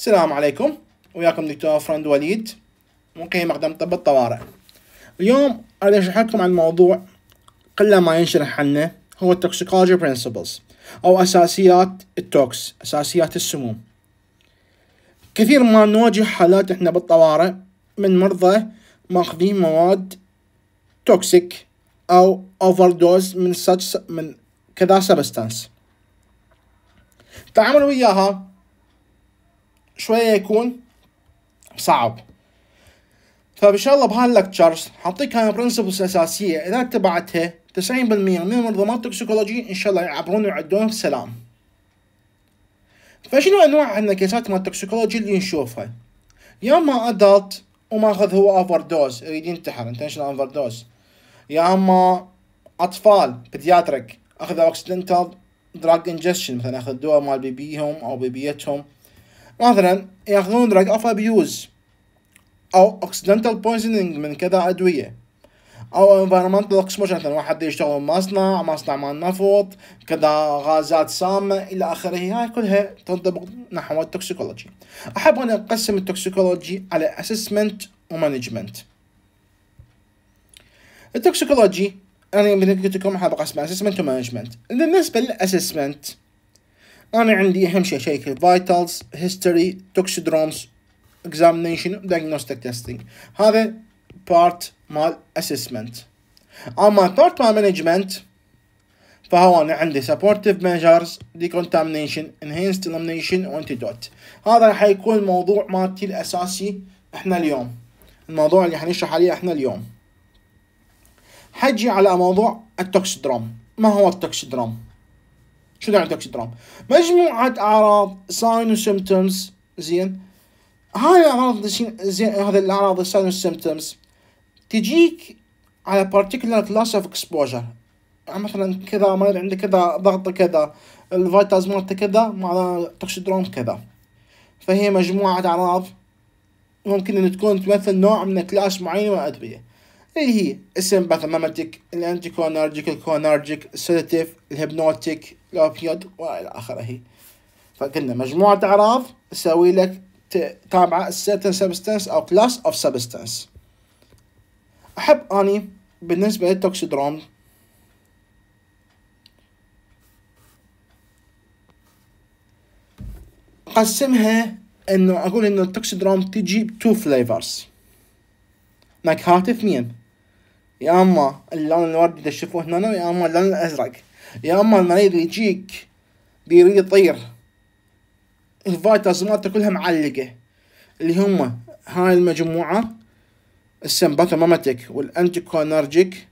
السلام عليكم وياكم دكتور فرند وليد مقيم أقدم طب الطوارئ اليوم أريد أشرح لكم عن موضوع قلة ما ينشرح عنه هو التوكسيكولوجي برنسبلز أو أساسيات التوكس أساسيات السموم كثير ما نواجه حالات إحنا بالطوارئ من مرضى ماخذين مواد توكسيك أو أوفر دوز من such من كذا سبستانس تعاملوا وياها شوية يكون صعب فان طيب، شاء الله بهاللكتشرز حاعطيك هاي برنسبلز أساسية اذا اتبعتها 90% من منظمات التوكسيكولوجي ان شاء الله يعبرون ويعدون بسلام فشنو انواع عندنا كيسات مال التوكسيكولوجي اللي نشوفها يا اما ادلت وماخذ هو اوفر دوز يريد ينتحر انتشنال اوفر دوز يا اما اطفال بيدياتريك اخذوا اكسيدنتال دراج انجستشن مثلا اخذ دواء مال بيبيهم او بيبيتهم مثلا ياخذون drug of abuse او accidental poisoning من كذا ادويه او environmental exposure مثلا واحد يشتغل بمصنع مصنع مال نفط كذا غازات سامه الى اخره هاي كلها تنطبق نحو التوكسيكولوجي احب ان اقسم التوكسيكولوجي على assessment ومانجمنت التوكسيكولوجي انا يعني قلت لكم حلقه اسمها اسسمنت ومانجمنت بالنسبه للاسسمنت انا عندي اهم شيء شيء فايتالز هيستوري توكسيدرومز اكزامينشن دايجنوستيك تيستينج هذا بارت مال اسسمنت اما بارت مال مانجمنت فهو انا عندي سبورتيف ميجرز ديكونتامينيشن انهانسد وانتي دوت هذا راح يكون الموضوع مالتي الاساسي احنا اليوم الموضوع اللي حنشرح عليه احنا اليوم حجي على موضوع التوكسيدروم ما هو التوكسيدروم شنو عندك درام مجموعه اعراض ساين سيمتومز زين هاي الاعراض زين هذه الاعراض الساين سيمتومز تجيك على بارتيكولار كلاس اوف اكسبوجر يعني مثلا كذا مريض عنده كذا ضغط كذا الفيتاز مالته كذا مع توكسيدروم كذا فهي مجموعة أعراض ممكن أن تكون تمثل نوع من كلاس معين من الأدوية اللي هي السمباثاماتيك الانتيكونرجيك الكونارجيك السيداتيف الهيبنوتيك الاوبيود والى اخره فقلنا مجموعة أعراض تسوي لك تابعة certain substance أو class of substance أحب أني بالنسبة للتوكسيدروم أقسمها إنه أقول إنه التوكسيدروم تجي تو فليفرز نكهات اثنين يا اما اللون الوردي تشوفوه هنا يا اما اللون الازرق يا اما المريض يجيك بيريد يطير الفايتاز مالته كلها معلقة اللي هم هاي المجموعة السمباتوماتيك والانتيكونرجيك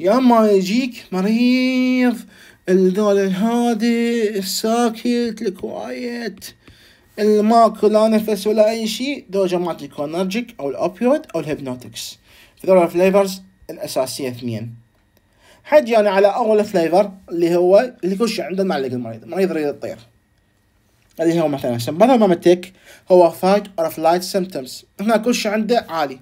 يا اما يجيك مريض الذول الهادئ الساكت الكوايت الماكو لا نفس ولا اي شيء دول جماعة الكونرجيك او الاوبيود او الهيبنوتكس فذول الفليفرز الاساسيه اثنين حجي أنا على اول فليفر اللي هو اللي كل شيء عنده معلق المريض المريض يريد يطير اللي هو مثلا متك هو فايت اور فلايت سيمتومز هنا كل شيء عنده عالي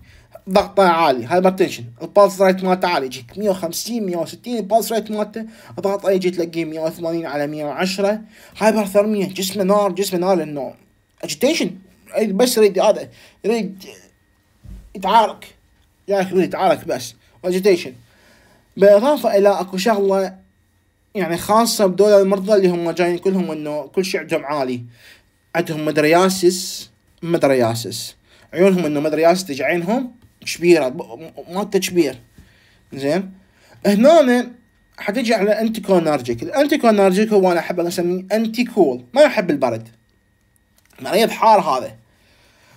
ضغطه عالي تنشن البالس ريت مالته عالي يجيك 150 160 البالس ريت مالته ضغطه يجي تلاقيه 180 على 110 هايبر ثرمية جسمه نار جسمه نار لانه اجيتيشن بس يريد هذا يريد يتعارك جاك يريد يتعارك بس اجيتيشن بالاضافه الى اكو شغله يعني خاصه بدول المرضى اللي هم جايين كلهم انه كل شيء عندهم عالي عندهم مدرياسس مدرياسس عيونهم انه مدرياسس تجي عينهم كبيره ما كبير زين هنا حتجي على انتيكونارجيك الانتيكونارجيك هو انا احب اسميه انتي كول ما يحب البرد مريض يعني حار هذا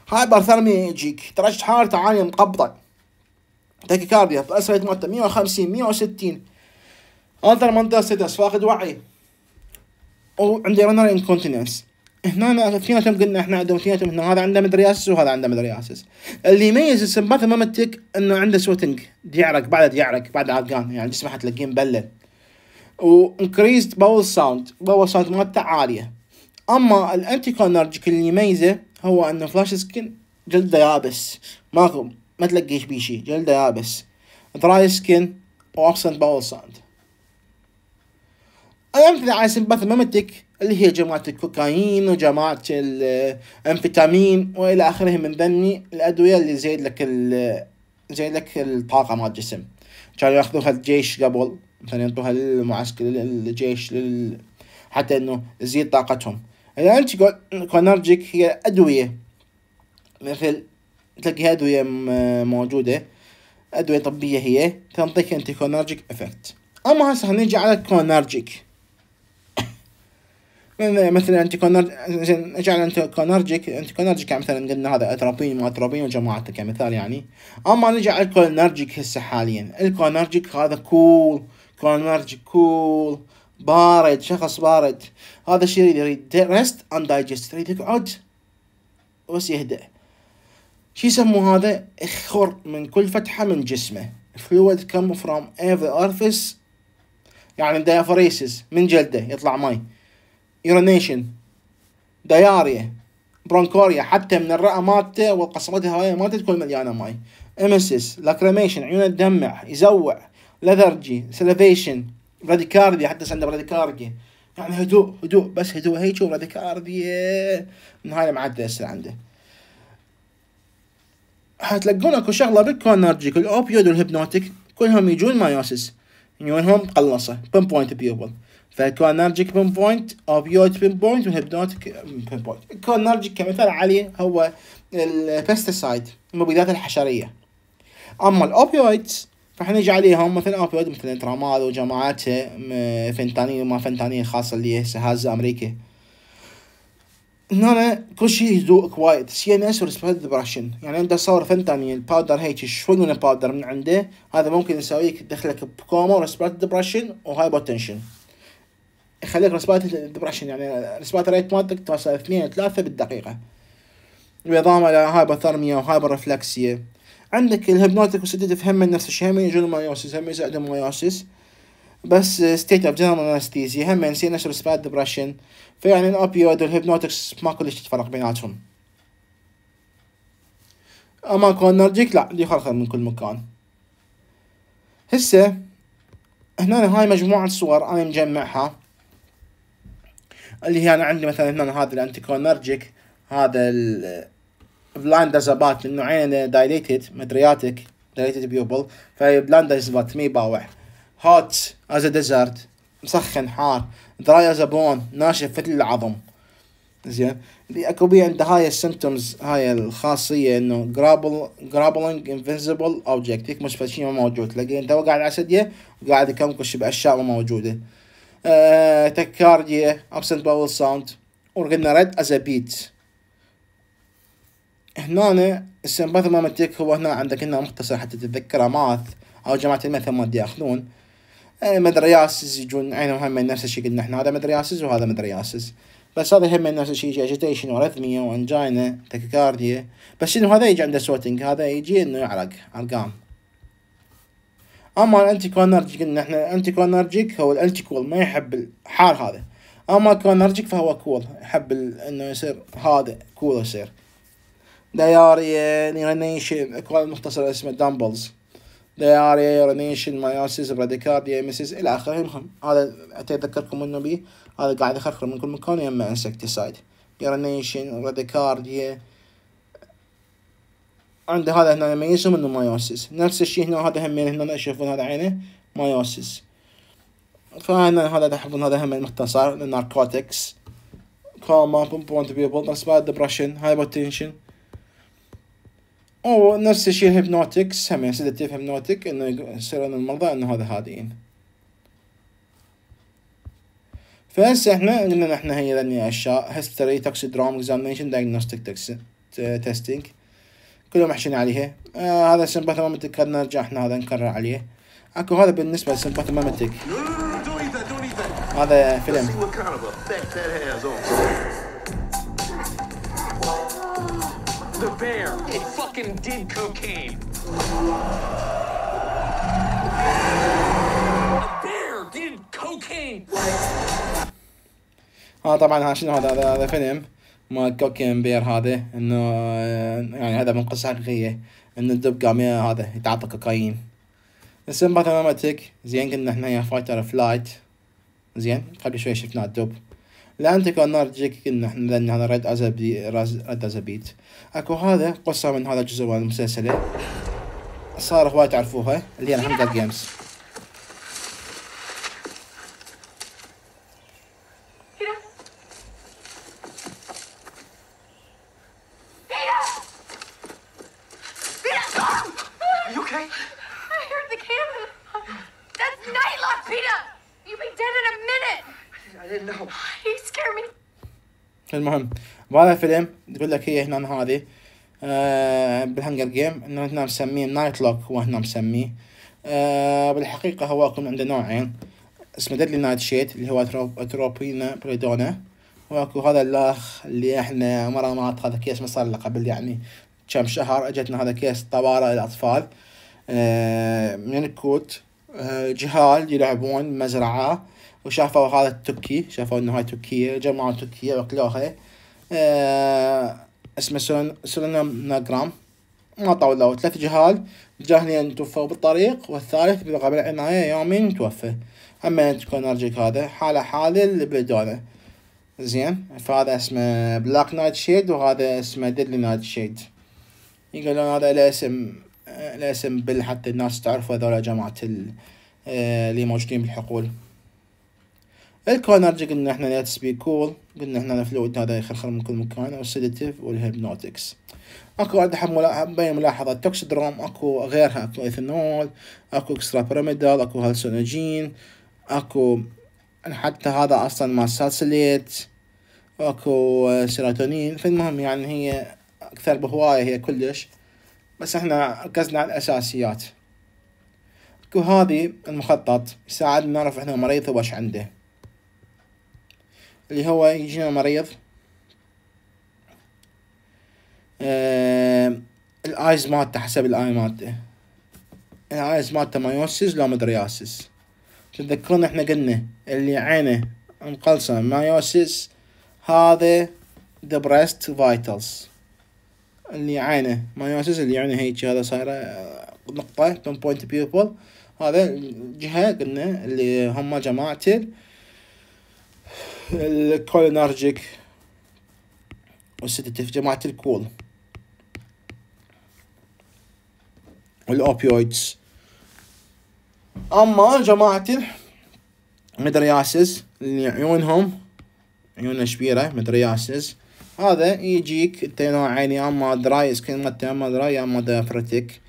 هاي بارثرمي يجيك درجة حار تعاني مقبضة تاكيكارديا اسرع معدة 150 160 ألتر منطقة فاقد وعي وعندي رنر انكونتيننس هنا ناس قلنا احنا عندهم في ناس هذا عنده مدرياسس وهذا عنده مدرياسس اللي يميز السمباثوماتيك انه عنده سوتنج ديعرق بعد ديعرق بعد عرقان يعني جسمه حتلاقيه مبلل وانكريزد باول ساوند باول ساوند مالته عاليه اما الانتي كونرجيك اللي يميزه هو انه فلاش سكين جلده يابس ماكو ما تلقيش بيه شي جلده يابس دراي سكن وابسنت باول ساند الأمثلة على سمباثوميمتك اللي هي جماعة الكوكايين وجماعة الأمفيتامين وإلى آخره من ذني الأدوية اللي زيد لك زيد لك الطاقة مال الجسم كانوا ياخذوها الجيش قبل مثلا ينطوها للمعسكر للجيش لل... حتى انه تزيد طاقتهم الانتي يعني كونرجيك هي ادويه مثل تلاقي أدوية موجودة أدوية طبية هي تنطيك أنتي إفكت أما هسه هنيجي على الكونارجيك مثلا انت نجي على انت كونرجيك انت يعني مثلا قلنا هذا أتروبين ما اتروبين وجماعته كمثال يعني اما نجي على الكونارجيك هسه حاليا الكونارجيك هذا كول كونارجيك كول بارد شخص بارد هذا الشيء يريد ريست اند دايجست يريد يقعد بس يهدأ شو يسموه هذا اخر من كل فتحة من جسمه fluid come from every orifice يعني diaphoresis من جلده يطلع ماي urination دياريا برونكوريا حتى من الرئة مالته والقصبات الهوائية مالته تكون مليانة ماي emesis lacrimation عيونه تدمع يزوع lethargy salivation براديكارديا حتى عنده براديكارديا يعني هدوء هدوء بس هدوء هيك وبراديكارديا من هاي المعدة هسه عنده حتلقون اكو شغله بالكونرجيك الاوبيود والهيبنوتيك كلهم يجون مايوسس نيونهم مقلصه بين بوينت بيوبل فالكونرجيك بين بوينت اوبيود بين بوينت والهيبنوتيك بين بوينت الكونرجيك كمثال عليه هو البستسايد المبيدات الحشريه اما الاوبيويدز فاحنا نجي عليهم مثل اوبيويد مثل ترامال وجماعتها فنتانين وما فنتانين خاصه اللي هسه هازه امريكا هنا كل شيء يذوقك وايد سي ام اس وريسبكت براشن يعني عنده صور فنتاني ثانيه الباودر هيك شوي من الباودر من عنده هذا ممكن يسويك يدخلك بكوما وريسبكت وهاي بوتنشن يخليك رسبات براشن يعني رسبات ريت مالتك توصل اثنين ثلاثة بالدقيقة بالإضافة إلى هايبوثرميا وهايبر ريفلكسية عندك الهيبنوتيك وسيدتيف هم نفس الشيء هم يجون مايوسيس هم يساعدون مايوسيس بس ستيت اوف جنرال انستيزيا هم نشر سباد ديبرشن فيعني الاوبيويد والهيبنوتكس ما كلش تفرق بيناتهم اما كونرجيك لا اللي خلخل من كل مكان هسه هنا هاي مجموعة صور انا مجمعها اللي هي انا عندي مثلا هنا هذا الانتيكونرجيك هذا البلاندازابات من عينه دايليتد مدرياتك دايليتد بيوبل فهي بلاندازابات مي باوع هوت از ديزرت مسخن حار دراي از بون ناشف مثل العظم زين اكو بي عنده هاي السيمتومز هاي الخاصيه انه جرابل جرابلنج انفيزبل اوبجكت مش فشي ما موجود تلاقي انت قاعد على سديه وقاعد يكمكش باشياء ما موجوده آه، تكارديا ابسنت باول ساوند وقلنا ريد از بيت هنا السمباثوماتيك هو هنا عندك هنا مختصر حتى تتذكره ماث او جماعه المثل ما ياخذون يعني مدرياسز يجون عينهم هم نفس الشيء قلنا احنا هذا مدرياسز وهذا مدرياسز بس هذا هم نفس الشيء اجيتيشن وارثميا وانجاينا تكيكارديا بس شنو هذا يجي عنده سوتنج هذا يجي انه يعرق ارقام اما الانتي كونرجيك قلنا احنا الانتي كونرجيك هو الانتي كول ما يحب الحار هذا اما كونرجيك فهو كول يحب انه يصير هذا كول يصير دياريا نيرانيشن اكوال مختصر اسمه دامبلز دياريا يورينيشن مايوسيس براديكارديا ميسيس الى اخره المهم هذا اتذكركم انه بيه هذا قاعد يخرخر من كل مكان يما انسكتيسايد يورينيشن براديكارديا عنده هذا هنا يميزهم انه مايوسيس نفس الشيء هنا هذا همين هنا يشوفون هذا عينه مايوسيس فهنا هذا تحفظون هذا هم المختصر الناركوتكس كوما بومبونت بيبل نسبة دبرشن هايبوتنشن ونفس الشيء الهيبنوتكس هم سيدتيف هيبنوتك انه يصيرون المرضى انه هذا هادئين فهسه احنا قلنا احنا هي ذني اشياء هيستوري توكسيدروم اكزامينشن دايجنوستيك تيستينج كلهم حشين عليها آه هذا سيمباثوماتيك السمباثوماتيك نرجع احنا هذا نكرر عليه اكو هذا بالنسبه للسمباثوماتيك هذا فيلم The bear. fucking did cocaine. A bear did cocaine. اه طبعا شنو هذا هذا هذا فيلم مال كوكين بير هذا انه يعني هذا من قصه حقيقيه انه الدب قام هذا يتعاطى كوكايين السمباثوماتيك زين قلنا احنا يا فايتر فلايت زين قبل شوي شفنا الدب لأن تكون نار تجيك لأن هذا ريد ازابي ريد ازابيت أكو هذا قصة من هذا الجزء من المسلسل صار هواي تعرفوها اللي هي هانجر جيمز وهذا الفيلم تقول لك هي هنا هذه آه بالهنجر جيم انه هنا مسميه نايت لوك هو هنا مسميه آه بالحقيقة هو يكون عنده نوعين اسمه ديدلي نايت شيت اللي هو تروبينا بريدونا واكو هذا الاخ اللي احنا مرة ما هذا كيس مصار له قبل يعني كم شهر اجتنا هذا كيس طوارئ الاطفال آه، من الكوت آه، جهال يلعبون مزرعة وشافوا هذا التوكي شافوا انه هاي توكية جمعوا تكية واكلوها آه، اسمه ناجرام ما طولوا ثلاث جهال جاهلين يعني توفوا بالطريق والثالث بلغى بالعناية يومين توفى أما كونرجيك هذا حالة حالة اللي بدونه زين فهذا اسمه بلاك نايت شيد وهذا اسمه ديدلي نايت شيد يقولون هذا الاسم الاسم بل حتى الناس تعرفوا هذول جماعة آه، اللي موجودين بالحقول الكورنر قلنا احنا ليتس بي كول قلنا احنا الفلويد هذا يخرخر من كل مكان والسيديتيف والهيبنوتكس اكو عندنا حب بين ملاحظة توكسدروم اكو غيرها اكو ايثنول اكو اكسترا بيراميدال اكو هالسونوجين اكو حتى هذا اصلا مال سالسليت اكو سيروتونين فالمهم يعني هي اكثر بهواية هي كلش بس احنا ركزنا على الاساسيات اكو هذه المخطط يساعدنا نعرف احنا مريض وش عنده اللي هو يجينا مريض آه الايز مالته حسب الاي مالته الايز مالته مايوسس لو مدرياسس تتذكرون احنا قلنا اللي عينه مقلصه مايوسس هذا ذا بريست فايتلز اللي عينه مايوسس اللي عينه هيك هذا صايره آه، نقطه بوينت بيوبل هذا الجهه قلنا اللي هم جماعه الكولينرجيك والسيداتيف جماعة الكول والأوبيويدز أما جماعة المدرياسز اللي عيونهم عيونها شبيرة مدرياسز هذا يجيك انت نوعين يا اما دراي سكين ما يا اما دراي يا اما دافرتك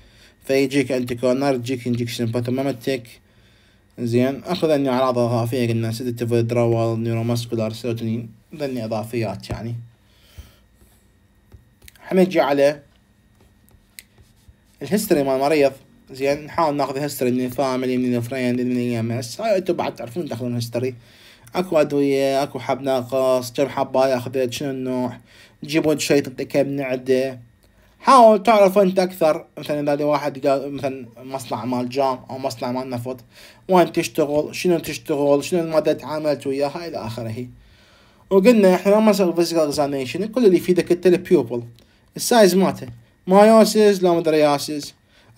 فيجيك انتيكونر يجيك انجكشن باتوماتيك زين اخذ اني اعراض اضافيه قلنا سيدتيف نيرو نيوروماسكولار سيروتونين ذني اضافيات يعني حنجي على الهيستوري مال المريض زين نحاول ناخذ هيستوري من الفاميلي من الفريند من الاي ام اس هاي انتم بعد تعرفون تاخذون هيستوري اكو ادويه اكو حب ناقص كم حبه اخذت شنو النوع جيبون شوية تكب كم نعده حاول تعرف انت اكثر مثلا اذا دي واحد قال مثلا مصنع مال جام او مصنع مال نفط وين تشتغل شنو تشتغل شنو المادة تعاملت وياها الى اخره وقلنا احنا لما نسوي فيزيكال اكزامينشن كل اللي يفيدك انت البيوبل السايز مالته مايوسيس لو مدري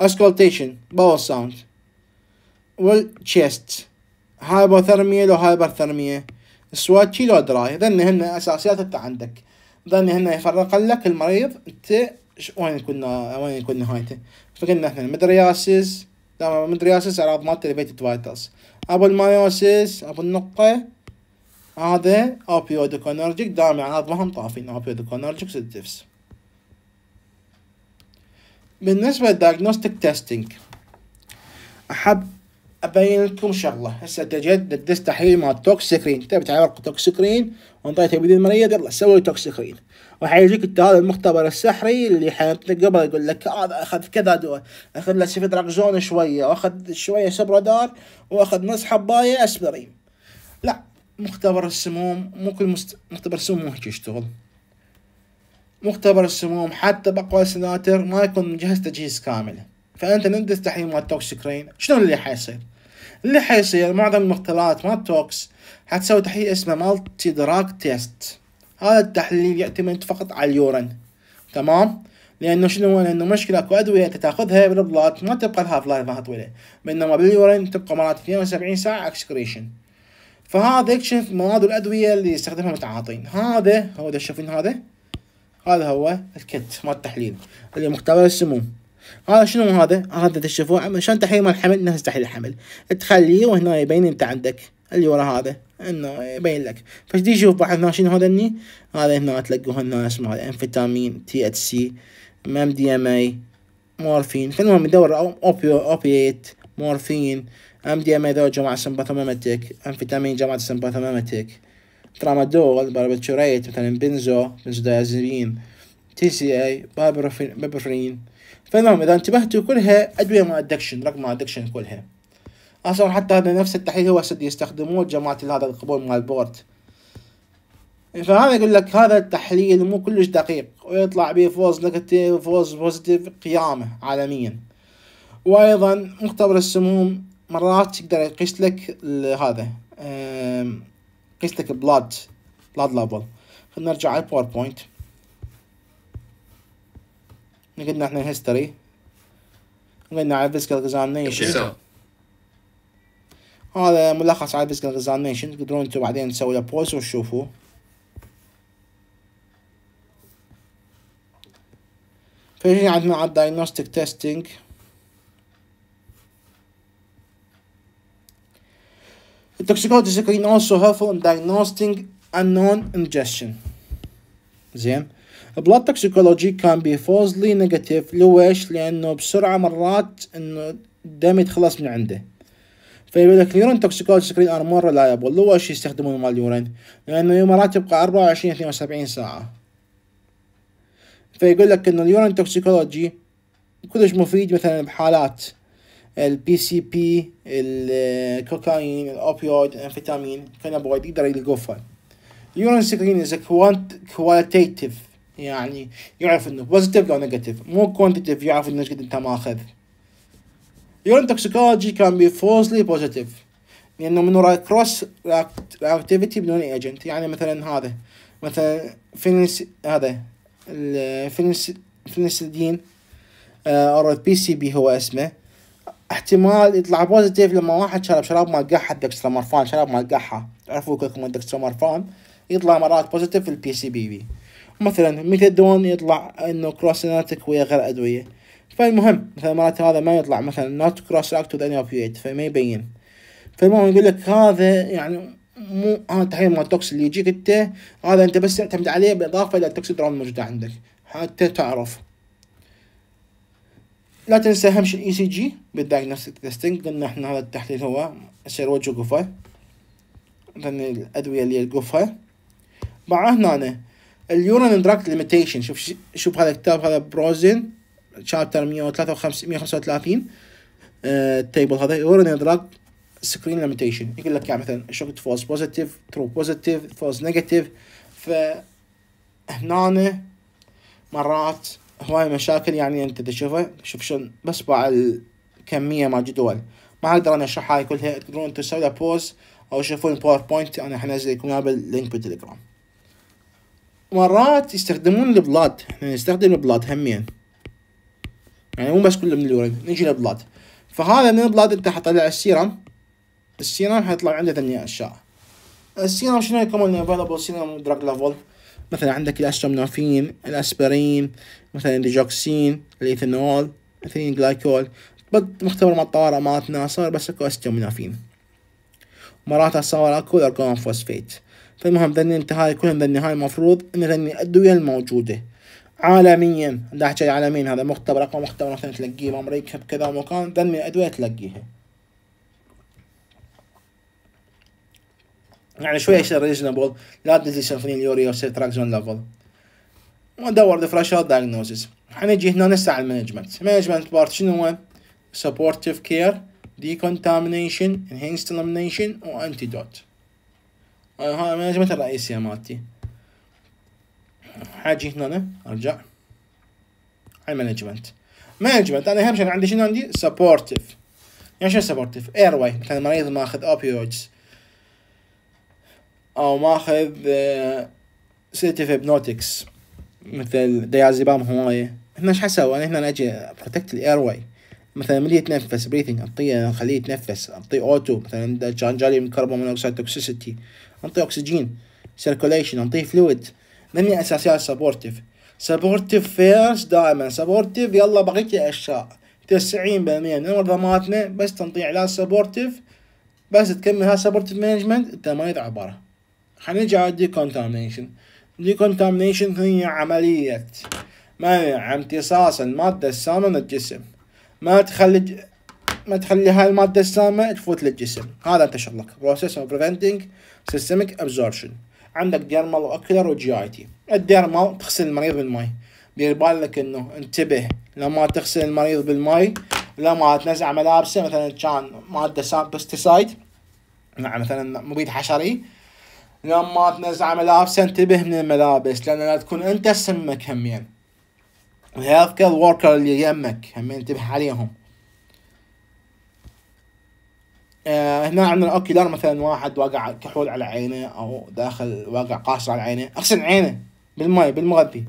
اسكولتيشن باور ساوند والتشيست هايبوثرمية لو هايبرثرمية سواتشي لو دراي ذن هن اساسيات انت عندك ذن هن يفرق لك المريض انت وين كنا وين كنا نهايته؟ فقلنا احنا مدرياسس تمام مدرياسس اعراض مالت البيت فايتس ابو المايوسس ابو النقطة هذا اوبيودوكونرجيك دائما اعراض مهم طافين اوبيودوكونرجيك سدفس بالنسبة للدايجنوستيك تيستينج أحب أبين لكم شغلة هسه دست تستحيل مال توكسيكرين تبي تعرف توكسكرين وانطيته بيد مريض يلا سوي توكسكرين وحيجيك هذا المختبر السحري اللي حينطلق قبل يقول لك هذا اخذ كذا دواء اخذ له سيف راكزون شويه واخذ شويه سبرادار واخذ نص حبايه اسبرين لا مختبر السموم مو كل مست... مختبر السموم مو هيك يشتغل مختبر السموم حتى بقوى السناتر ما يكون مجهز تجهيز كامل فأنت من تستحي مال رين شنو اللي حيصير؟ اللي حيصير معظم المختبرات مال توكس حتسوي تحليل اسمه مالتي دراج تيست هذا التحليل يعتمد فقط على اليورين تمام لانه شنو لانه مشكله اكو ادويه تاخذها بالبلاط ما تبقى الهاف لايف مالها طويله بينما باليورين تبقى مرات 72 ساعه اكسكريشن فهذا يكشف مواد الادويه اللي يستخدمها المتعاطين هذا هو ده شايفين هذا هذا هو الكت مال التحليل اللي مختبر السموم هذا شنو هذا؟ هذا تشوفوه عشان تحليل مال الحمل نفس تحليل الحمل تخليه وهنا يبين انت عندك اللي ورا هذا انه يبين لك فش دي شوف هنا شنو هذني هذا هنا تلقوه هنا اسمه امفيتامين تي اتش سي مام دي ام اي مورفين فالمهم يدور اوبيو اوبيات مورفين ام دي ام اي ذو جماعه سمباثوماتيك امفيتامين جماعه سمباثوماتيك ترامادول باربيتوريت مثلا بنزو بنزودايازيبين تي سي اي بابروفين بابروفين فالمهم اذا انتبهتوا كلها ادويه مال ادكشن رقم ادكشن كلها اصلا حتى هذا نفس التحليل هو يستخدموه جماعة هذا القبول مال البورت فهذا يقول لك هذا التحليل مو كلش دقيق ويطلع به فوز نيجاتيف فوز بوزيتيف قيامة عالميا وايضا مختبر السموم مرات يقدر يقيس لك هذا يقيس لك بلاد بلاد لابل خلينا نرجع على بوينت قلنا احنا هيستوري قلنا على فيزيكال اكزامنيشن هذا ملخص على الفيزيكال اكزامينشن تقدرون انتم بعدين تسوي له بوز وتشوفوا فهنا عندنا على الدايجنوستيك تيستينج التوكسيكولوجي screen also helpful in diagnosing unknown ingestion. زين blood toxicology can be falsely negative ليش؟ لأنه بسرعة مرات إنه الدم يتخلص من عنده فيقول لك اليورين توكسيكولوجي سكرين ار مور ريلايبل هو شي يستخدمون مال اليورين لانه يومرات تبقى 24 72 ساعه فيقول لك انه اليورين توكسيكولوجي كلش مفيد مثلا بحالات البي سي بي الكوكايين الاوبيويد الانفيتامين كانابويد يقدر يلقوه اليورين سكرين از كواليتيف يعني يعرف انه بوزيتيف او نيجاتيف مو كوانتيتيف يعرف انه ايش قد انت ماخذ يورين توكسيكولوجي كان بي فوزلي بوزيتيف لأنه من وراء كروس اكتيفيتي بدون ايجنت يعني مثلا هذا مثلا فينس هذا الفينس فينسدين آه، أو البي سي بي هو اسمه احتمال يطلع بوزيتيف لما واحد شرب شراب مال قحة دكسترومورفان شراب مال قحة تعرفوا كلكم الدكسترومورفان يطلع مرات بوزيتيف البي سي بي بي مثلا ميثادون يطلع انه كروسيناتك ويا غير ادويه فالمهم مثلا مرات هذا ما يطلع مثلا not cross act with any of you فما يبين فالمهم يقول لك هذا يعني مو هذا تحليل مال التوكس اللي يجيك انت هذا انت بس تعتمد عليه بالاضافه الى درون الموجوده عندك حتى تعرف لا تنسى اهم شيء الاي سي جي بالدايجنوستيك تيستنج قلنا احنا هذا التحليل هو يصير وجه وقفه مثلا الادويه اللي القفها مع هنا اليورين دراكت ليميتيشن شوف شوف هذا الكتاب هذا بروزن شابتر 135 التيبل آه، هذا يورينال دراج سكرين ليميتيشن يقول لك يعني مثلا شفت فولس بوزيتيف ترو بوزيتيف فولس نيجاتيف فهنا مرات هواي مشاكل يعني انت تشوفها شوف شلون بس باع الكميه مال جدول ما اقدر انا اشرح هاي كلها تقدرون انتم تسوي بوز او تشوفون الباوربوينت انا حنزل لكم اياها باللينك بالتليجرام مرات يستخدمون البلاد نستخدم يعني البلاد همين يعني مو بس كله من اليورين نجي للبلاد فهذا من البلاد انت حطلع السيرم السيرم حيطلع عنده ثاني اشياء السيرم شنو كمان افيلبل سيرم دراج ليفل مثلا عندك الاستامينوفين الاسبرين مثلا الديجوكسين الايثانول اثنين جلايكول بد مختبر مال الطوارئ مالتنا صار بس اكو استامينوفين مرات صار اكو ارقام فوسفيت فالمهم ذني انت هاي كلهم ذني هاي المفروض ان ذني الادوية الموجودة عالميا ده احكي عالميا هذا مختبر اقوى مختبر مثلا تلقيه بامريكا بكذا مكان ذنب الادويه تلقيها يعني شوية شيء ريزونبل لا تنزل شنفنيل يوريا وتصير تراكزون ليفل وندور ديفرشال دايجنوزيس حنجي هنا نسعى على المانجمنت المانجمنت بارت شنو هو؟ سبورتيف كير decontamination enhanced elimination وانتيدوت آه، هاي المانجمنت الرئيسية مالتي حاجي هنا ارجع على مانجمنت مانجمنت انا اهم شيء عندي شنو عندي سبورتيف يعني شنو سبورتيف اير واي مثلا مريض ماخذ اوبيويدز او ماخذ سيتيف آه، هيبنوتكس مثل ديازيبام هواية هنا ايش حسوي انا هنا اجي بروتكت الاير واي مثلا من يتنفس بريثنج اعطيه خليه يتنفس اعطيه اوتو مثلا كان جالي من كربون مونوكسيد توكسيسيتي اعطيه اكسجين سيركوليشن اعطيه فلويد من اساسيات سبورتيف سبورتيف فيرس دائما سبورتيف يلا بقيت الاشياء 90% من منظماتنا بس تنطيع لا سبورتيف بس تكمل هذا سبورتيف مانجمنت انت ما يدعى برا حنجي على الديكونتامينيشن الديكونتامينيشن هي عملية منع امتصاص المادة السامة من الجسم ما تخلي ما تخلي هاي المادة السامة تفوت للجسم هذا انت شغلك process of preventing systemic absorption عندك ديرمال واكلر وجي اي تي الديرمال تغسل المريض بالماي دير بالك انه انتبه لما تغسل المريض بالماي لما تنزع ملابسه مثلا كان ماده سام بيستسايد نعم مثلا مبيد حشري لما تنزع ملابسه انتبه من الملابس لان لا تكون انت سمك همين الهيلث كير وركر اللي يمك همين انتبه عليهم آه هنا عندنا اوكيلار مثلا واحد واقع كحول على عينه او داخل واقع قاصر على عينه اغسل عينه بالماي بالمغذي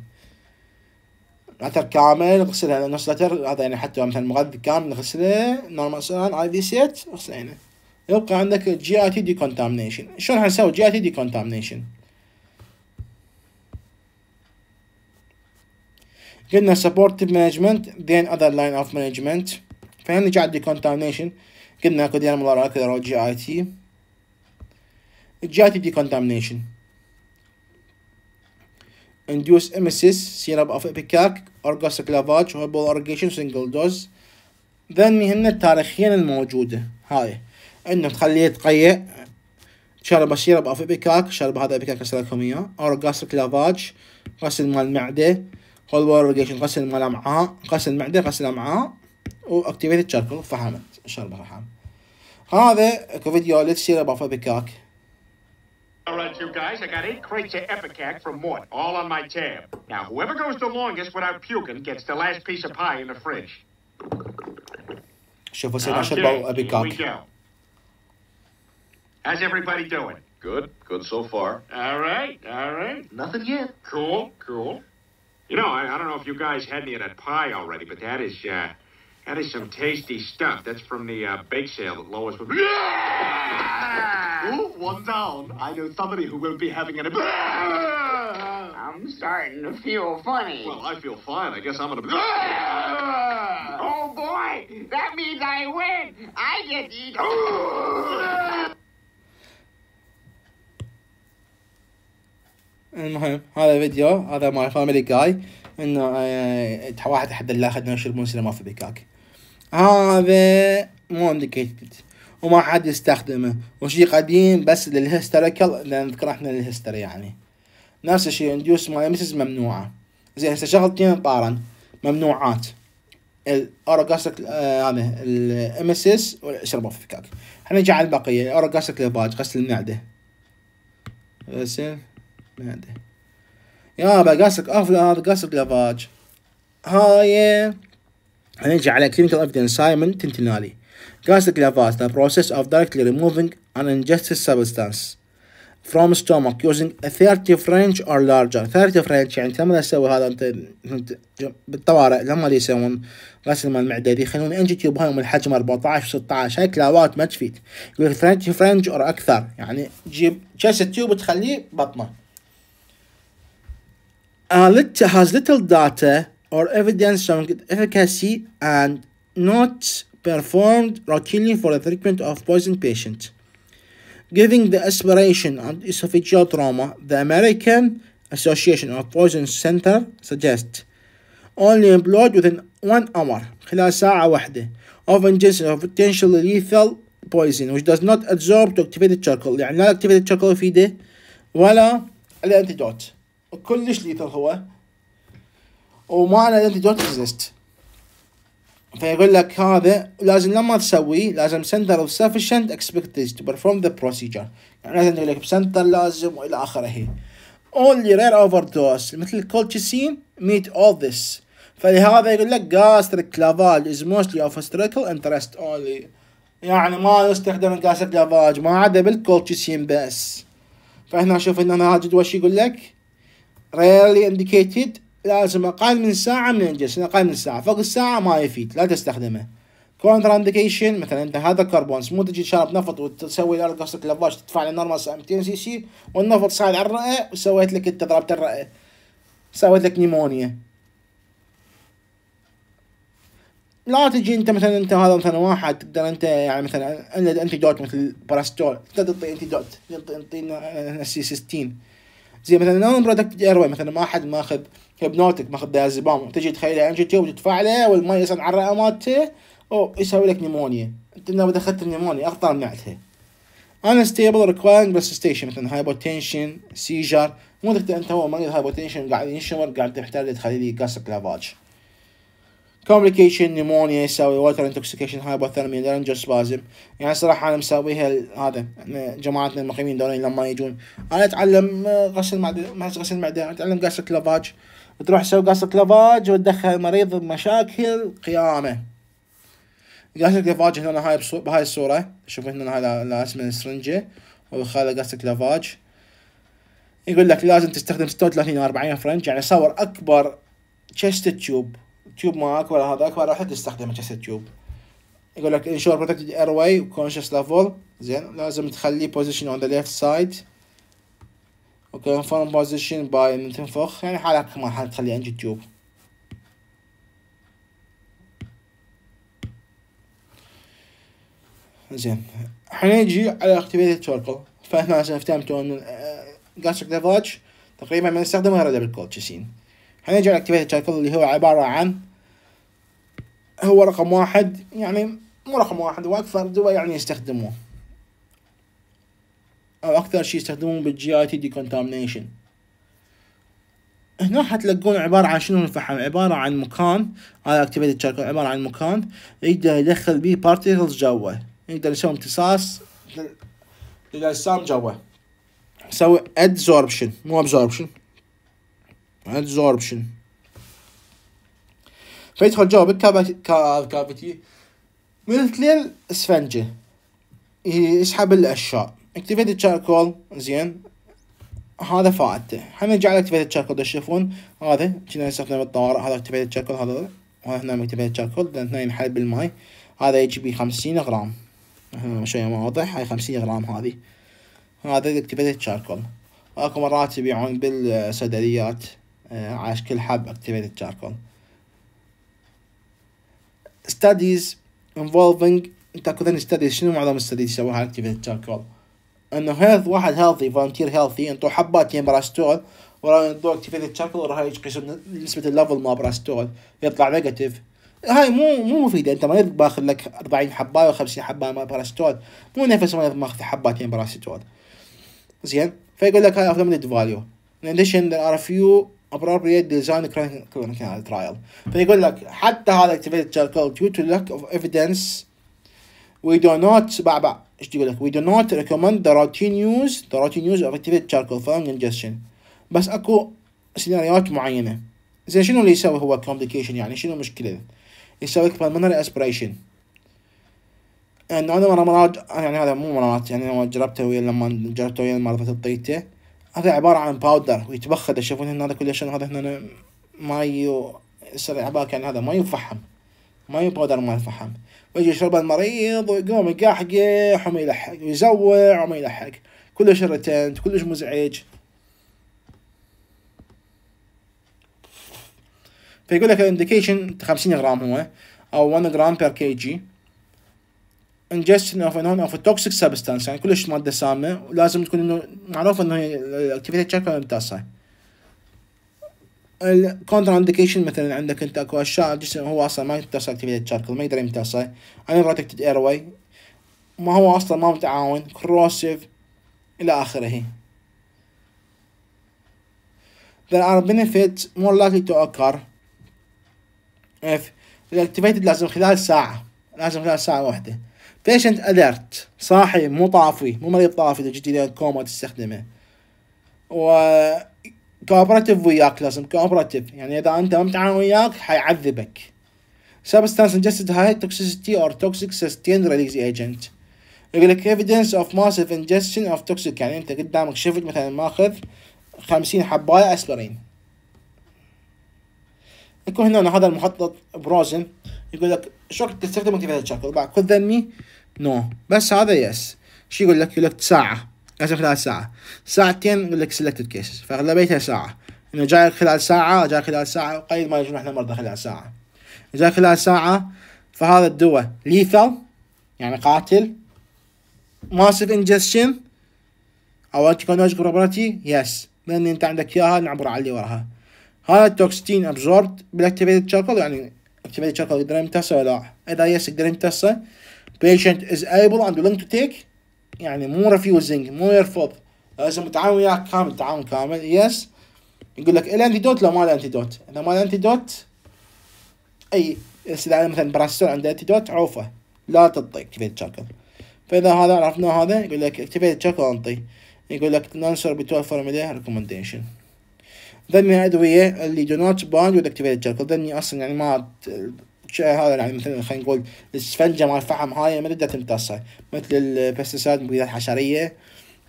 لتر كامل اغسلها نص لتر هذا يعني حتى مثلا مغذي كامل نغسله نورمال سان اي في سيت اغسل عينه يبقى عندك جي اي تي دي كونتامنيشن شلون حنسوي جي اي تي دي كونتامنيشن قلنا supportive مانجمنت ذين اذر لاين اوف مانجمنت فهنا جاء دي كونتامنيشن قلنا كود يعمل وراء كده اهو جي اي تي جي اي تي دي كونتامينيشن induce emesis سيرب ابيكاك epicac كلافاج herbal ارجيشن سنجل دوز ذن هن تاريخيا الموجودة هاي انه تخليه يتقيأ شرب سيرب اوف ابيكاك شرب هذا ابيكاك اسال لكم اياه او كلافاج غسل مال معدة هول وور غسل مال امعاء غسل معدة غسل امعاء واكتيفيتد شاركل فحمل inshallah الرحمن هذا كفيديو let's share about all right, you guys, I got eight crates of Epicac from Mort, all on my tab. Now, whoever goes the longest without puking gets the last piece of pie in the fridge. شوفوا سيدنا شربوا أبيكاك. How's everybody doing? Good, good so far. All right, all right. Nothing yet. Cool, cool. You know, I, I don't know if you guys had any of that pie already, but that is, uh, that is some tasty stuff. That's from the uh, bake sale that Lois was. Ooh, one down. I know somebody who will be having an. I'm starting to feel funny. Well, I feel fine. I guess I'm gonna. oh boy, that means I win. I get to eat. المهم هذا فيديو هذا مع فاميلي جاي انه تحواحد احد اللي أخذنا نشر المنسلمه في بيكاك هذا آه، مو انديكيتد وما حد يستخدمه وشي قديم بس للهيستوريكال لان نذكر احنا الهيستوري يعني نفس الشيء انديوس مايمسز ممنوعه زين هسه شغلتين طارا ممنوعات الاوروغاستك آه، هذا الامسس والشرب في فكاك احنا نجي على البقيه الاوروغاستك لباج غسل المعده غسل المعده يا بقاسك اوف هذا قاسك لباج هاي هنجي على clinical evidence سايمون تنتنالي قاسك لافاز the process of directly removing an ingested substance from stomach using a 30 French or larger 30 French يعني لما تسوي هذا انت بالطوارئ لما اللي يسوون غسل مال المعده دي يخلون انجي تيوب هاي من الحجم 14 16 هاي كلاوات ما تفيد يقول 30 French or اكثر يعني جيب كاس التيوب تخليه بطنه uh, has little data or evidence showing efficacy and not performed routinely for the treatment of poison patients. Giving the aspiration and esophageal trauma, the American Association of Poison Center suggests only employed within one hour of ingestion of potentially lethal poison which does not absorb to activated charcoal يعني لا activated charcoal في ايده ولا الانتيدوت كلش lethal هو ومعنى that they اكزيست فيقول لك هذا لازم لما تسويه لازم سنتر اوف سفشنت expected تو بيرفورم ذا بروسيجر يعني لازم يقول لك بسنتر لازم والى اخره اونلي رير اوفر دوس مثل الكولتشيسين ميت اول ذس فلهذا يقول لك جاستريك لافاج از موستلي اوف historical انترست اونلي يعني ما يستخدم الجاستريك لافاج ما عدا بالكولتشيسين بس فهنا شوف ان هذا الجدول شو يقول لك rarely indicated لازم أقل من ساعة من الجلسة أقل من ساعة فوق الساعة ما يفيد لا تستخدمه كونتر اندكيشن مثلا انت هذا كربون مو تجي تشرب نفط وتسوي قصة لافاش تدفع للنورمال 200 سي سي والنفط صعد على الرئه وسويت لك انت ضربت الرئه سويت لك نيمونيا لا تجي انت مثلا انت هذا مثلا واحد تقدر انت يعني مثلا انتي دوت مثل باراستول تقدر تعطي انتي دوت تعطي زي مثلا نون برودكت اير واي مثلا ما احد ماخذ هيبنوتيك ماخذ ديازيبام تجي تخيله يعني انجيتي وتدفع له والماء يصعد على الرئه مالته او يسوي لك نيمونيا انت لو دخلت النيمونيا اخطر منعتها انا ستيبل ريكوايرنج ريسستيشن مثلا هايبوتنشن سيجر مو انت هو مريض هايبوتنشن قاعد ينشمر قاعد تحتاج تخلي لي قصه لافاج كومبليكيشن نيمونيا يساوي ووتر انتوكسيكيشن هايبوثيرميا لارنجو سبازم يعني صراحه انا مسويها هذا جماعتنا المقيمين دولين لما يجون انا اتعلم غسل معده ما غسل معده اتعلم قاسه لافاج تروح تسوي قاسه لافاج وتدخل المريض بمشاكل قيامه قاسه لافاج هنا هاي بهاي الصوره شوف هنا هذا اسمه السرنجه وخاله قاسه لافاج يقول لك لازم تستخدم 36 40 فرنج يعني صور اكبر تشست تيوب تيوب معك ولا هذاك ولا رحت يستخدم جسد تيوب يقول لك انشور بروتكتد اير واي وكونشس ليفل زين لازم تخليه بوزيشن اون ذا ليفت سايد وكونفورم بوزيشن باي ان تنفخ يعني حالك ما حال تخلي عندك التيوب زين احنا نجي على اكتيفيتد توركل فهنا افتهمتوا ان جاستريك ليفاج تقريبا ما استخدمها هذا بالكولتشيسين حنجي على الاكتيفيتد شايكل اللي هو عبارة عن هو رقم واحد يعني مو رقم واحد واكثر دواء يعني يستخدموه او اكثر شيء يستخدمون بالجي اي تي ديكونتامنيشن هنا حتلقون عبارة عن شنو الفحم عبارة عن مكان هذا اكتيفيتد شاركل عبارة عن مكان يقدر يدخل بيه بارتيكلز جوا يقدر يسوي امتصاص للأجسام جوا يسوي ادزوربشن مو ابزوربشن adsorption فيدخل جوا بالكافيتي مثل الاسفنجة يسحب الاشياء اكتيفيت تشاركول زين هذا فائدته احنا نرجع على اكتيفيت charcoal تشوفون هذا كنا نستخدم بالطوارئ هذا اكتيفيت تشاركول هذا وهنا اكتيفيت تشاركول لان هنا ينحل بالماي هذا يجي بي خمسين غرام هنا شوية ما واضح هاي خمسين غرام هذي هذا اكتيفيت تشاركول اكو مرات يبيعون بالصيدليات آه، عاش كل حب اكتيفيتد charcoal studies involving انت ان studies شنو معظم الستديز يسووها اكتيفيتد charcoal انه هيلث واحد هيلثي فولنتير هيلثي انطوه حبات يم براستول وراح ينطوه activated charcoal وراح يقيسوا نسبة الليفل ما براستول يطلع نيجاتيف هاي مو مو مفيده انت ما باخذ لك 40 حبايه و50 حبايه مال براستول مو نفس ما ماخذ حباتين براستول زين فيقول لك هاي اوتوماتيك فاليو ان اديشن ار اف appropriate design clinical trial فيقول لك حتى هذا activated charcoal due to lack of evidence we do not باع باع ايش تقول لك we do not recommend the routine use the routine use of activated charcoal for ingestion بس اكو سيناريوهات معينه زين شنو اللي يسوي هو complication يعني شنو المشكله يسوي لك pulmonary aspiration يعني انا مرات يعني هذا مو مرات يعني انا جربته ويا لما جربته ويا المرضى تطيته هذا عبارة عن باودر ويتبخد تشوفون هنا هذا كلش هذا هنا ماي يصير عبارة كان هذا ماي فحم ماي باودر ماي فحم ويجي يشرب المريض ويقوم يقحقح وما يلحق ويزوع وما يلحق كلش رتنت كلش مزعج فيقول لك الانديكيشن 50 غرام هو او 1 جرام بير كي جي ingestion of a known of a toxic substance يعني كلش ماده سامه ولازم تكون انه معروف انه الاكتيفيتي تشيك تشيكر تاساي الكونتر اندكيشن مثلا عندك انت اكو اشياء الجسم هو اصلا ما يمتص اكتيفيتي تشيك ما يقدر يمتصه انا بروتكتد اير واي ما هو اصلا ما متعاون كروسيف الى اخره There are benefits more likely to occur if activated لازم خلال ساعة لازم خلال ساعة واحدة بيشنت اليرت صاحي مو طافي مو مريض طافي اذا جيت الى كوما تستخدمه و كوبراتيف وياك لازم كوبراتيف يعني اذا انت ما متعاون وياك حيعذبك سبستانس انجستد هاي توكسيسيتي اور توكسيك سستين ريليز ايجنت يقول لك ايفيدنس اوف ماسيف انجستشن اوف توكسيك يعني انت قدامك شفت مثلا ماخذ خمسين حبايه اسبرين يكون هنا هذا المخطط بروزن يقول لك شو شوك تستخدمه في هذا الشكل بعد كل ذمي نو no. بس هذا يس شو يقول لك يقول لك ساعة لازم خلال ساعة ساعتين يقول لك سلكتد كيسز فأغلبيتها ساعة إنه جاي خلال ساعة جاي خلال ساعة قليل ما يجون إحنا مرضى خلال ساعة جاي خلال ساعة فهذا الدواء ليثل يعني قاتل ماسف انجستشن او ارتيكونوجيك بروبرتي يس لان انت عندك اياها نعبر على اللي وراها هذا التوكستين ابزورد بالاكتيفيتد شاركول يعني اكتيفيتد شاركول يقدر يمتصه ولا لا اذا يس يقدر يمتصه patient is able and willing to take يعني مو refusing مو يرفض لازم التعاون وياك كامل تعاون كامل yes يقول لك دوت لا ما له انتيدوت اذا ما له انتيدوت اي اذا مثلا براسول عنده انتيدوت عوفه لا تطي اكتيفيت شكل فاذا هذا عرفنا هذا يقول لك اكتيفيت شكل انطي يقول لك نانسر بتوع فورميلا ريكومنديشن ذني ادويه اللي دو نوت باند وذ اكتيفيت شكل ذني اصلا يعني ما هذا يعني مثلا خلينا نقول السفنجه مال الفحم هاي ما تقدر تمتصها مثل البستسايد مبيدات حشريه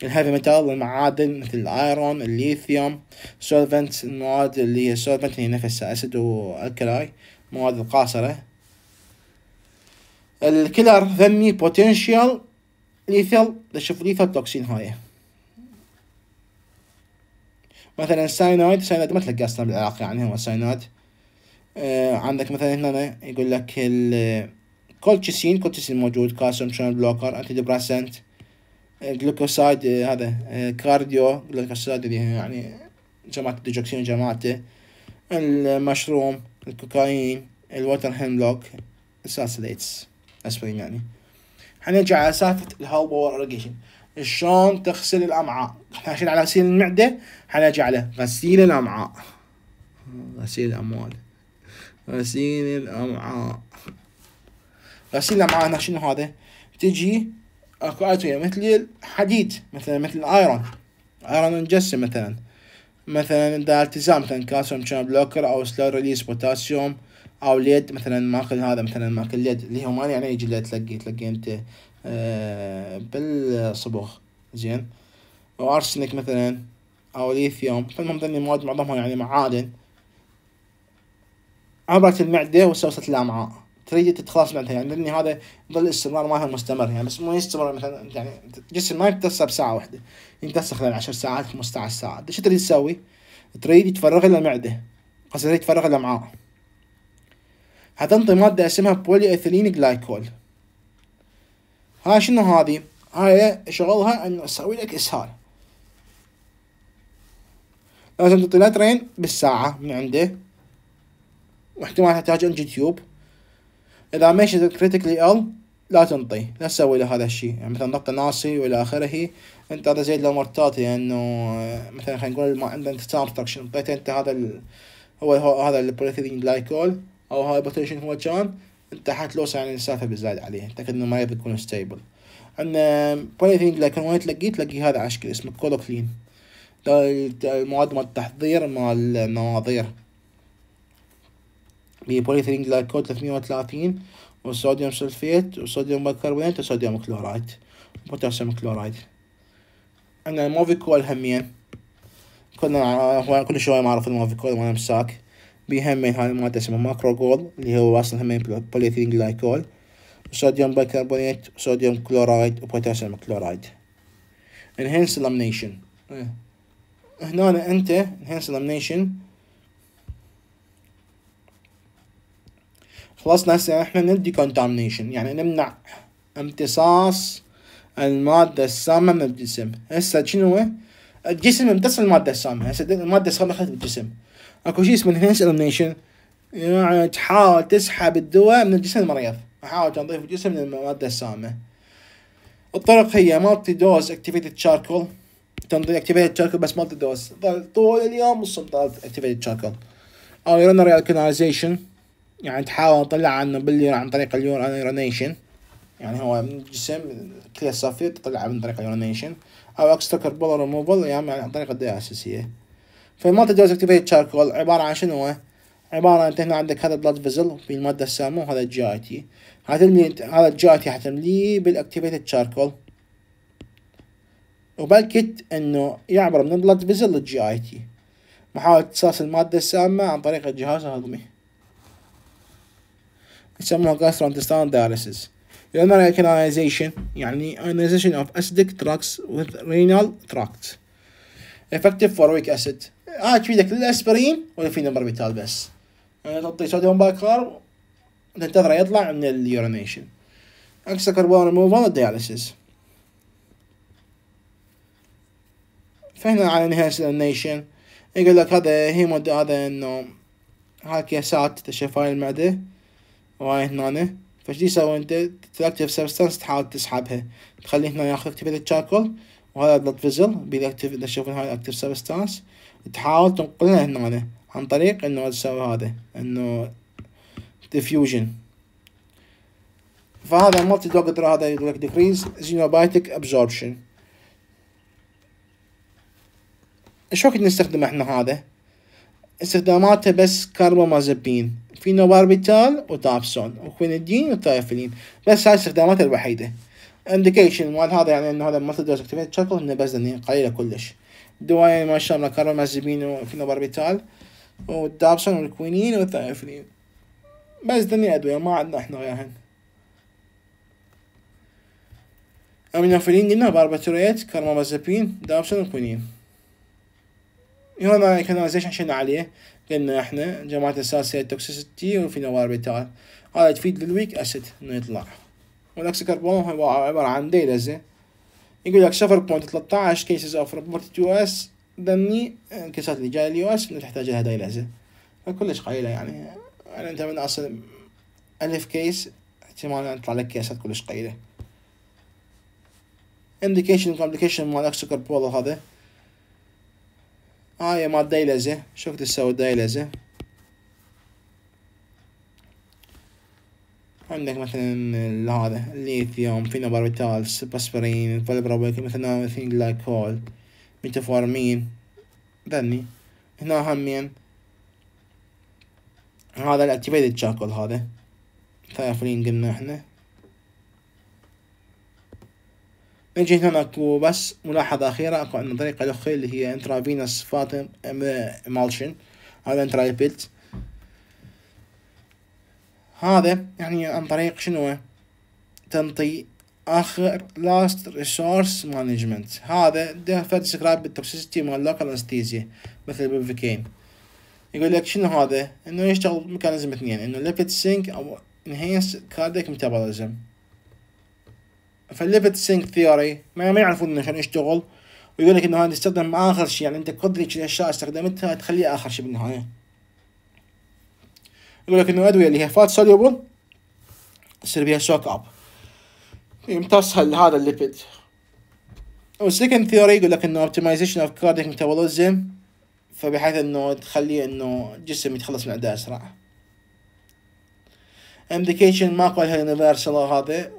الهيفي ميتال والمعادن مثل الايرون الليثيوم سولفنت المواد اللي هي سولفنت هي نفسها اسيد والكلاي المواد القاصره الكلر ذمي بوتنشال ليثل تشوف ليثل توكسين هاي مثلا الساينويد ساينايد ما تلقى اصلا بالعراق يعني هو ساينايد آه عندك مثلا هنا يقول لك الكولتشيسين كولتشيسين موجود كالسيوم شان بلوكر انتي ديبرسنت جلوكوسايد هذا آه، كارديو جلوكوسايد يعني جماعة الديجوكسين جماعته المشروم الكوكايين الوتر هيملوك الساسليتس اسبرين يعني حنرجع على سالفة الهاو باور اريجيشن شلون تغسل الامعاء احنا عشان على غسيل المعدة حنرجع على غسيل الامعاء غسيل الاموال غسيل الأمعاء غسيل الأمعاء هنا شنو هذا؟ تجي اكو أتوية مثل الحديد مثلا مثل الايرون ايرون مجسم مثلا مثلا دا التزام مثلا كالسيوم شان بلوكر او سلو ريليس بوتاسيوم او ليد مثلا ماكل هذا مثلا ماكل ليد اللي هو ما يعني يجي ليد تلقي تلقي انت آه بالصبغ زين وارسنك مثلا او ليثيوم فالمهم ذني مواد معظمها يعني معادن عبرت المعدة وسوست الأمعاء تريد تتخلص منها يعني لأن هذا يظل ما مالها مستمر يعني بس مو يستمر مثلا يعني الجسم ما يمتصها بساعة واحدة يمتصها خلال 10 ساعات 15 ساعة شو تريد تسوي؟ تريد تفرغ المعدة قصدي تريد تفرغ الأمعاء حتنطي مادة اسمها بولي ايثيلين جلايكول هاي شنو هذه؟ هاي شغلها انه تسوي لك اسهال لازم تعطي لترين بالساعة من عنده واحتمال تحتاج انجن تيوب اذا مشت كريتيكلي ال لا تنطي لا تسوي له هذا الشيء يعني مثلا ضغط ناسي والى اخره انت هذا زي الامورتات لانه يعني مثلا خلينا نقول ما عندنا انستراكشن انطيت انت هذا ال... هو, هو هذا البوليثيلين جلايكول او هاي بوتيشن هو كان انت لوس يعني السالفه بالزايد عليه تاكد انه ما يبي يكون ستيبل عندنا بوليثيلين جلايكول وين تلاقيه تلاقي هذا عشكل اسمه كولوكلين المواد مال التحضير مال النواضير ببوليثيلين جلايكول 330 وصوديوم سلفيت وصوديوم بيكربونات وصوديوم كلورايد بوتاسيوم كلورايد عندنا الموفيكول همين كنا هو كل شوية معروف الموفيكول وانا مساك بيهمين هاي المادة اسمها ماكرو جول اللي هو واصل همين بوليثيلين جلايكول وصوديوم بيكربونات وصوديوم كلورايد وبوتاسيوم كلورايد انهانس لامنيشن هنا انت انهانس لامنيشن خلصنا هسه احنا ندي كونتامنيشن يعني نمنع امتصاص المادة السامة من الجسم هسه شنو الجسم يمتص المادة السامة هسه المادة السامة دخلت بالجسم اكو شيء اسمه انهانس اليمنيشن يعني تحاول تسحب الدواء من الجسم المريض تحاول تنظيف الجسم من المادة السامة الطرق هي مالتي دوز اكتيفيتد شاركل تنظيف اكتيفيتد شاركل بس مالتي دوز طول اليوم والصبح اكتيفيتد شاركل او ريال الكنايزيشن يعني تحاول تطلع عن نابليون عن طريق اليورانيشن يعني هو جسم كلية صافية تطلع عن طريق اليورانيشن أو اكسترا بولر ريموفل يعني عن طريق الدياسيسية فما دوز اكتيفيت تشاركول عبارة عن شنو عبارة انت هنا عندك هذا بلاد فيزل في المادة السامة وهذا الجي اي تي حتملي هذا الجي اي تي حتمليه بالاكتيفيتد تشاركول وبالكت انه يعبر من البلاد فيزل للجي اي تي محاولة امتصاص المادة السامة عن طريق الجهاز الهضمي يسموها gastrointestinal dialysis urinary canalization يعني ionization of acidic drugs with renal tract effective for weak acid هاي آه، تفيدك للاسبرين والفينوباربيتال بس يعني تعطي صوديوم بايكارب تنتظره يطلع من اليورينيشن اكسا كربون ريموفال دياليسيس فهنا على نهاية النيشن يقول لك هذا هيمود هذا انه هاي كيسات تشفاي المعدة وهاي هنا فايش دي يسوي انت تالاكتيف سبستانس تحاول تسحبها تخلي هنا ياخذ اكتيفيتد تشاكل وهذا بلاد فيزل بالاكتيف اذا شوفون هاي الاكتيف سبستانس تحاول تنقلها هنا عن طريق انه تسوي هذا انه ديفيوجن فهذا مالتي دوغ ترى هذا يقول لك ديكريز زينوبايتك ابزوربشن شو كنا نستخدم احنا هذا استخداماتها بس كاربومازبين في نوباربيتال وتابسون وكوينيدين وتايفلين بس هاي استخداماتها الوحيدة انديكيشن مال هذا يعني انه هذا مثل دوز اكتيفيت شكل انه بس يعني قليلة كلش دواية ما شاء شاملة كاربامازبين وفينوباربيتال والدابسون والكوينين والتايفلين بس دني ادوية ما عندنا احنا وياهن امينوفيلين قلنا بارباتوريت كارمومازبين دابسون وكوينين يوم ما ايكونايزيشن شنو عليه قلنا احنا جماعة الساسة التوكسيسيتي نوار بيتال قال تفيد للويك اسيد انه يطلع والاكس كربون هو عبارة عن ديلزة يقول لك كيسز اوف of يو اس دني الكيسات اللي جايه اليو اس انه تحتاج لها دايلازة فكلش قليلة يعني يعني انت من اصل الف كيس احتمال يطلع لك كيسات كلش قليلة indication complication مال اكس كربون هذا هاي آه، مال دايلزه شوف تسوي دايلزه عندك مثلا هذا الليثيوم فينوباربيتالز سباسبرين فالبروبيك مثلا جلايكول ميتافورمين ذني هنا همين هذا الاكتيفيتد شاكل هذا ثيافلين قلنا احنا نجي هنا اكو بس ملاحظة أخيرة اكو عندنا طريقة لأخرى اللي هي انترافينس فاتم مالشن هذا انترايبلت هذا يعني عن طريق شنو تنطي اخر لاست ريسورس مانجمنت هذا ده فد سكراب بالتوكسيسيتي مال لوكال انستيزيا مثل بالفيكين يقول لك شنو هذا انه يشتغل ميكانيزم اثنين انه ليفت سينك او انهينس كارديك ميتابوليزم فالليفت سينك ثيوري ما, يعرفون عشان يشتغل ويقول لك انه هذا يستخدم اخر شيء يعني انت قدرك الاشياء استخدمتها تخليها اخر شيء بالنهايه يقول لك انه الادويه اللي هي فات سوليوبل يصير بها سوك اب يمتص هذا الليبيد والسكند ثيوري يقول لك انه اوبتمايزيشن اوف كارديك ميتابوليزم فبحيث انه تخليه انه الجسم يتخلص من الاعداء اسرع امديكيشن ما قالها يونيفرسال هذا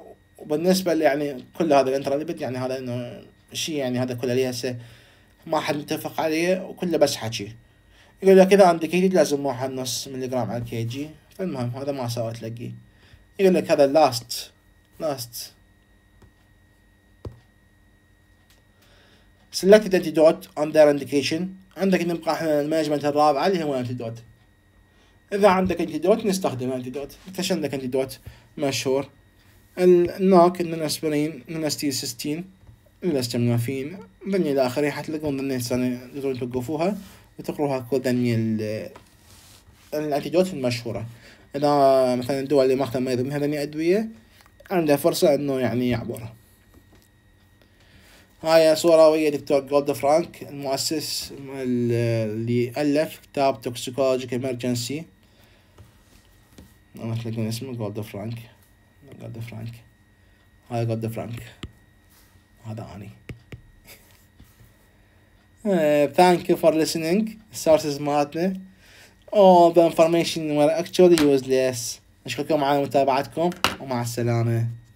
وبالنسبه يعني كل هذا الانترنت يعني هذا انه شيء يعني هذا كله ليس هسه ما حد متفق عليه وكله بس حكي يقول لك اذا عندك جديد لازم واحد نص ملي جرام على الكي جي فالمهم هذا ما سوى تلقي يقول لك هذا لاست لاست سلكت انتي دوت on their indication عندك نبقى احنا المانجمنت الرابعه اللي هو انتي دوت اذا عندك انتي دوت نستخدم انتي دوت انت عندك انتي دوت مشهور النوك من الاسبرين من الستيل سيستين من الاستمنافين ظن الى اخره حتلقون ظن تقدرون توقفوها وتقروها كودا من الانتيجوت المشهوره اذا مثلا الدول اللي ماخذه مريض من هذني الادويه عنده فرصه انه يعني يعبرها هاي صورة ويا دكتور جولد فرانك المؤسس اللي ألف كتاب توكسيكولوجيك إمرجنسي ما تلاقون اسمه جولد فرانك جاد فرانك هاي جاد فرانك هذا اني ثانك يو فور listening السورسز مالتنا او ذا انفورميشن وير اكشولي يوزليس اشكركم على متابعتكم ومع السلامه